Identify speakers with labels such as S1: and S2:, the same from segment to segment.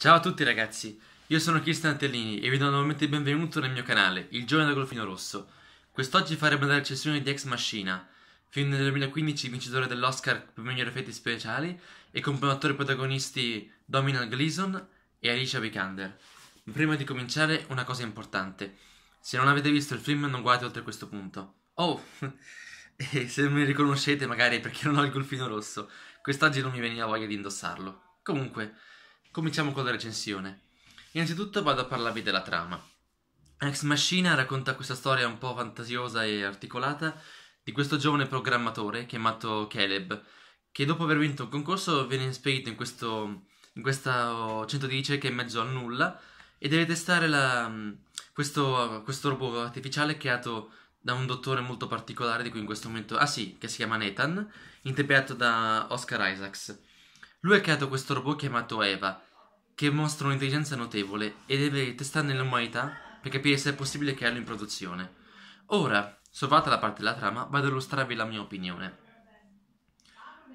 S1: Ciao a tutti ragazzi, io sono Cristian Tellini e vi do nuovamente il benvenuto nel mio canale, Il Giovane da Golfino Rosso. Quest'oggi faremo la recensione di Ex Machina, film del 2015 vincitore dell'Oscar per migliori effetti speciali e con come attori protagonisti Dominic Gleason e Alicia Vikander. Prima di cominciare, una cosa importante. Se non avete visto il film, non guardate oltre questo punto. Oh! e se mi riconoscete, magari perché non ho il golfino rosso. Quest'oggi non mi veniva voglia di indossarlo. Comunque, Cominciamo con la recensione. Innanzitutto vado a parlarvi della trama. Ex Machina racconta questa storia un po' fantasiosa e articolata di questo giovane programmatore chiamato Caleb, che dopo aver vinto un concorso viene spedito in questo in questa 110 che è in mezzo a nulla e deve testare la, questo, questo, robot artificiale creato da un dottore molto particolare di cui in questo momento... Ah sì, che si chiama Nathan, interpretato da Oscar Isaacs. Lui ha creato questo robot chiamato Eva, che mostra un'intelligenza notevole e deve testarne l'umanità per capire se è possibile crearlo in produzione. Ora, sovata la parte della trama, vado a illustrarvi la mia opinione.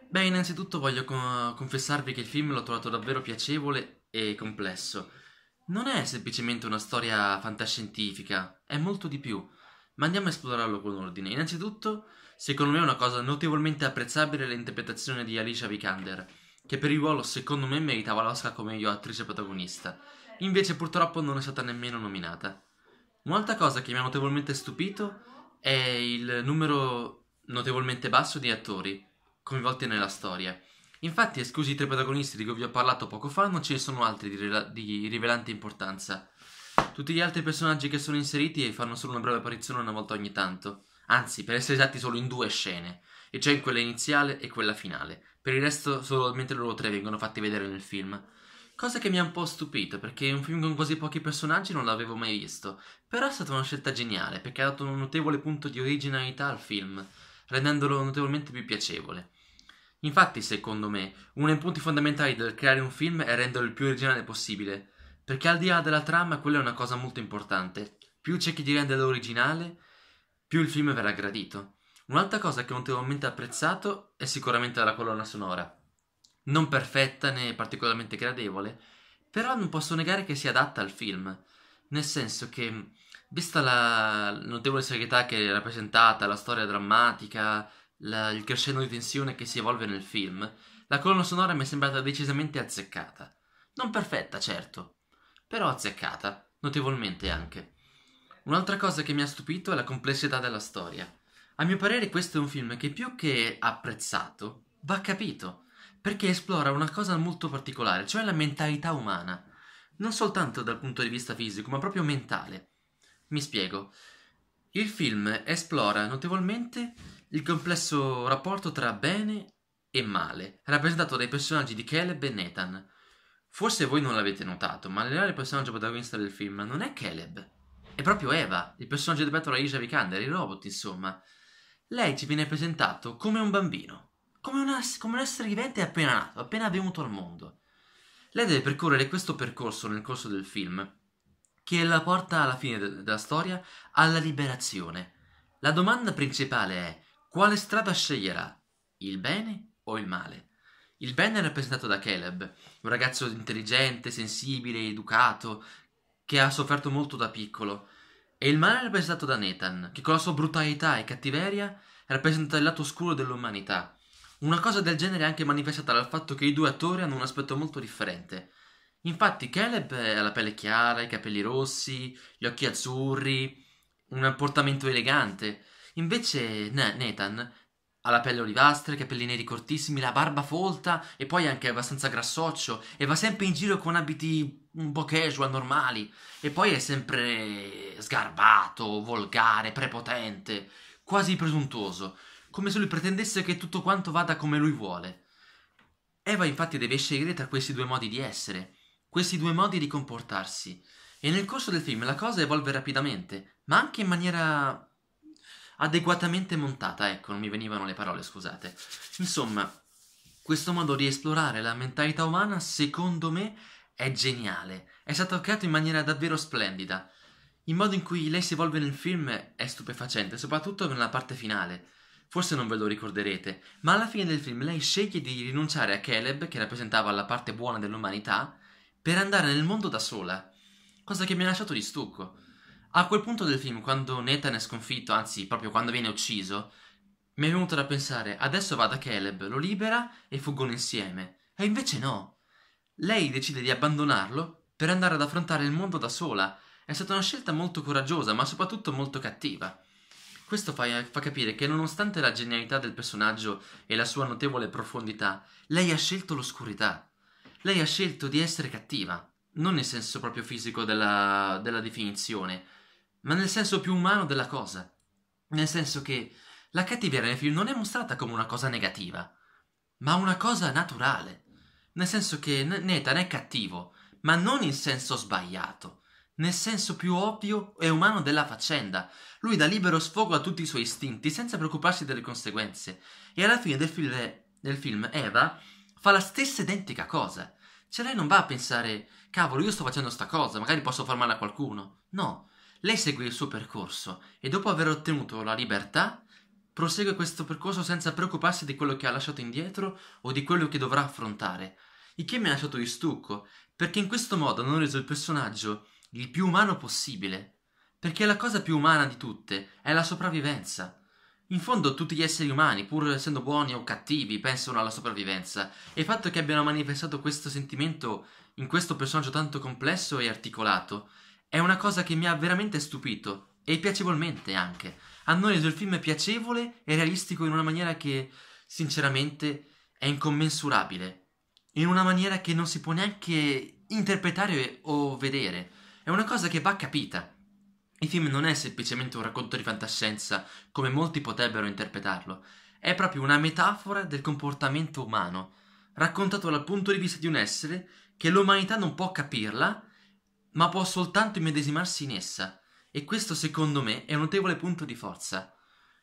S1: Beh, innanzitutto voglio co- confessarvi che il film l'ho trovato davvero piacevole e complesso. Non è semplicemente una storia fantascientifica, è molto di più, ma andiamo a esplorarlo con ordine. Innanzitutto, secondo me è una cosa notevolmente apprezzabile l'interpretazione di Alicia Vikander che per il ruolo secondo me meritava l'Oscar come meglio attrice protagonista, invece purtroppo non è stata nemmeno nominata. Un'altra cosa che mi ha notevolmente stupito è il numero notevolmente basso di attori coinvolti nella storia. Infatti, esclusi i tre protagonisti di cui vi ho parlato poco fa, non ce ne sono altri di, rela- di rivelante importanza. Tutti gli altri personaggi che sono inseriti fanno solo una breve apparizione una volta ogni tanto, anzi, per essere esatti, solo in due scene, e cioè in quella iniziale e quella finale, per il resto solamente loro tre vengono fatti vedere nel film. Cosa che mi ha un po' stupito, perché un film con così pochi personaggi non l'avevo mai visto. Però è stata una scelta geniale, perché ha dato un notevole punto di originalità al film, rendendolo notevolmente più piacevole. Infatti, secondo me, uno dei punti fondamentali del creare un film è renderlo il più originale possibile, perché al di là della trama quella è una cosa molto importante. Più cerchi di renderlo originale, più il film verrà gradito. Un'altra cosa che ho notevolmente apprezzato è sicuramente la colonna sonora. Non perfetta né particolarmente gradevole, però non posso negare che sia adatta al film. Nel senso che, vista la notevole serietà che è rappresentata, la storia drammatica, la, il crescendo di tensione che si evolve nel film, la colonna sonora mi è sembrata decisamente azzeccata. Non perfetta, certo, però azzeccata, notevolmente anche. Un'altra cosa che mi ha stupito è la complessità della storia. A mio parere questo è un film che più che apprezzato va capito, perché esplora una cosa molto particolare, cioè la mentalità umana, non soltanto dal punto di vista fisico, ma proprio mentale. Mi spiego. Il film esplora notevolmente il complesso rapporto tra bene e male, rappresentato dai personaggi di Caleb e Nathan. Forse voi non l'avete notato, ma il reale personaggio protagonista del film non è Caleb, è proprio Eva, il personaggio di da Isha Vikander, il robot, insomma. Lei ci viene presentato come un bambino, come, una, come un essere vivente appena nato, appena venuto al mondo. Lei deve percorrere questo percorso nel corso del film, che la porta alla fine de- della storia alla liberazione. La domanda principale è quale strada sceglierà, il bene o il male? Il bene è rappresentato da Caleb, un ragazzo intelligente, sensibile, educato, che ha sofferto molto da piccolo, e il male rappresentato da Nathan, che con la sua brutalità e cattiveria rappresenta il lato oscuro dell'umanità. Una cosa del genere è anche manifestata dal fatto che i due attori hanno un aspetto molto differente. Infatti Caleb ha la pelle chiara, i capelli rossi, gli occhi azzurri, un portamento elegante. Invece Nathan ha la pelle olivastra, i capelli neri cortissimi, la barba folta e poi anche abbastanza grassoccio e va sempre in giro con abiti un po' casual, normali. E poi è sempre sgarbato, volgare, prepotente, quasi presuntuoso, come se lui pretendesse che tutto quanto vada come lui vuole. Eva infatti deve scegliere tra questi due modi di essere, questi due modi di comportarsi. E nel corso del film la cosa evolve rapidamente, ma anche in maniera adeguatamente montata, ecco, non mi venivano le parole, scusate. Insomma, questo modo di esplorare la mentalità umana, secondo me, è geniale, è stato creato in maniera davvero splendida. Il modo in cui lei si evolve nel film è stupefacente, soprattutto nella parte finale. Forse non ve lo ricorderete, ma alla fine del film lei sceglie di rinunciare a Caleb, che rappresentava la parte buona dell'umanità, per andare nel mondo da sola, cosa che mi ha lasciato di stucco. A quel punto del film, quando Nathan è sconfitto, anzi proprio quando viene ucciso, mi è venuto da pensare, adesso va da Caleb, lo libera e fuggono insieme. E invece no, lei decide di abbandonarlo per andare ad affrontare il mondo da sola. È stata una scelta molto coraggiosa, ma soprattutto molto cattiva. Questo fa, fa, capire che nonostante la genialità del personaggio e la sua notevole profondità, lei ha scelto l'oscurità. Lei ha scelto di essere cattiva, non nel senso proprio fisico della, della definizione, ma nel senso più umano della cosa. Nel senso che la cattiveria nel film non è mostrata come una cosa negativa, ma una cosa naturale. Nel senso che Nathan è cattivo, ma non in senso sbagliato, nel senso più ovvio e umano della faccenda. Lui dà libero sfogo a tutti i suoi istinti senza preoccuparsi delle conseguenze. E alla fine del, fil- del film Eva fa la stessa identica cosa. Cioè lei non va a pensare, cavolo, io sto facendo sta cosa, magari posso far male a qualcuno. No, lei segue il suo percorso e dopo aver ottenuto la libertà prosegue questo percorso senza preoccuparsi di quello che ha lasciato indietro o di quello che dovrà affrontare, il che mi ha lasciato di stucco, perché in questo modo hanno reso il personaggio il più umano possibile, perché la cosa più umana di tutte è la sopravvivenza. In fondo tutti gli esseri umani, pur essendo buoni o cattivi, pensano alla sopravvivenza, e il fatto che abbiano manifestato questo sentimento in questo personaggio tanto complesso e articolato è una cosa che mi ha veramente stupito, e piacevolmente anche a reso il film piacevole e realistico in una maniera che, sinceramente, è incommensurabile. In una maniera che non si può neanche interpretare o vedere. È una cosa che va capita. Il film non è semplicemente un racconto di fantascienza, come molti potrebbero interpretarlo. È proprio una metafora del comportamento umano, raccontato dal punto di vista di un essere che l'umanità non può capirla, ma può soltanto immedesimarsi in essa e questo secondo me è un notevole punto di forza.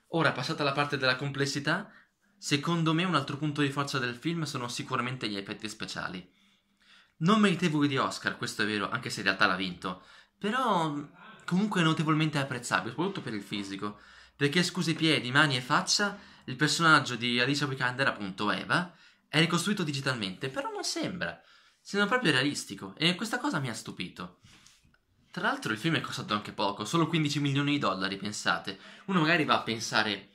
S1: Ora, passata la parte della complessità, secondo me un altro punto di forza del film sono sicuramente gli effetti speciali. Non meritevoli di Oscar, questo è vero, anche se in realtà l'ha vinto, però mm, comunque è notevolmente apprezzabile, soprattutto per il fisico, perché scusi piedi, mani e faccia, il personaggio di Alicia Vikander, appunto Eva, è ricostruito digitalmente, però non sembra, sembra proprio realistico e questa cosa mi ha stupito. Tra l'altro il film è costato anche poco, solo 15 milioni di dollari, pensate. Uno magari va a pensare,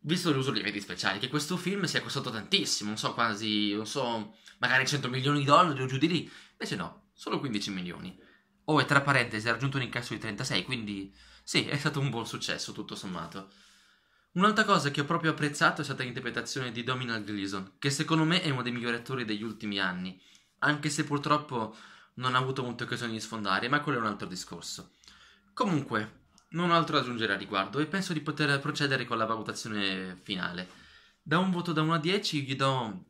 S1: visto l'uso degli effetti speciali, che questo film sia costato tantissimo, non so, quasi, non so, magari 100 milioni di dollari o giù di lì. Invece no, solo 15 milioni. Oh, e tra parentesi, ha raggiunto un incasso di 36, quindi sì, è stato un buon successo tutto sommato. Un'altra cosa che ho proprio apprezzato è stata l'interpretazione di Dominic Gleason, che secondo me è uno dei migliori attori degli ultimi anni, anche se purtroppo non ha avuto molte occasioni di sfondare, ma quello è un altro discorso. Comunque, non ho altro da aggiungere a riguardo e penso di poter procedere con la valutazione finale. Da un voto da 1 a 10 gli do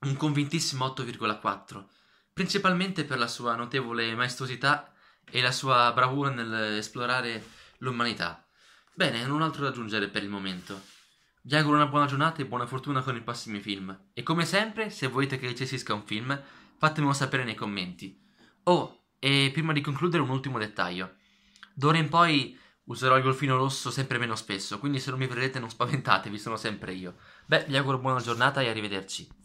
S1: un convintissimo 8,4, principalmente per la sua notevole maestosità e la sua bravura nell'esplorare l'umanità. Bene, non ho altro da aggiungere per il momento. Vi auguro una buona giornata e buona fortuna con i prossimi film. E come sempre, se volete che recensisca un film, fatemelo sapere nei commenti. Oh, e prima di concludere un ultimo dettaglio. D'ora in poi userò il golfino rosso sempre meno spesso, quindi se non mi vedrete non spaventatevi, sono sempre io. Beh, vi auguro buona giornata e arrivederci.